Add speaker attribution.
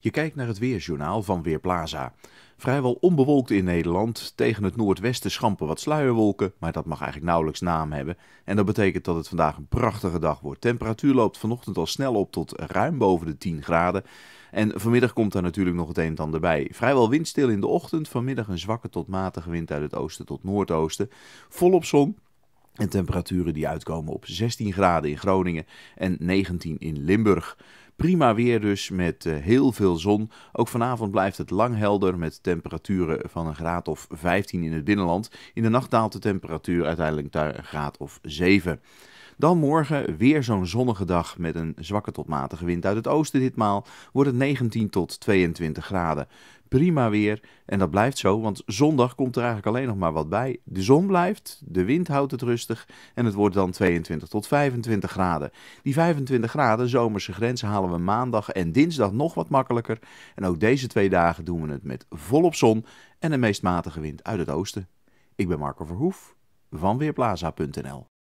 Speaker 1: Je kijkt naar het weerjournaal van Weerplaza. Vrijwel onbewolkt in Nederland, tegen het noordwesten schampen wat sluierwolken, maar dat mag eigenlijk nauwelijks naam hebben. En dat betekent dat het vandaag een prachtige dag wordt. Temperatuur loopt vanochtend al snel op tot ruim boven de 10 graden. En vanmiddag komt daar natuurlijk nog het een en ander bij. Vrijwel windstil in de ochtend, vanmiddag een zwakke tot matige wind uit het oosten tot noordoosten. Volop zon, en temperaturen die uitkomen op 16 graden in Groningen en 19 in Limburg. Prima weer dus met eh, heel veel zon. Ook vanavond blijft het lang helder met temperaturen van een graad of 15 in het binnenland. In de nacht daalt de temperatuur uiteindelijk naar een graad of 7. Dan morgen weer zo'n zonnige dag met een zwakke tot matige wind uit het oosten ditmaal. Wordt het 19 tot 22 graden prima weer. En dat blijft zo, want zondag komt er eigenlijk alleen nog maar wat bij. De zon blijft, de wind houdt het rustig en het wordt dan 22 tot 25 graden. Die 25 graden, zomerse grens, halen we maandag en dinsdag nog wat makkelijker. En ook deze twee dagen doen we het met volop zon en een meest matige wind uit het oosten. Ik ben Marco Verhoef van Weerplaza.nl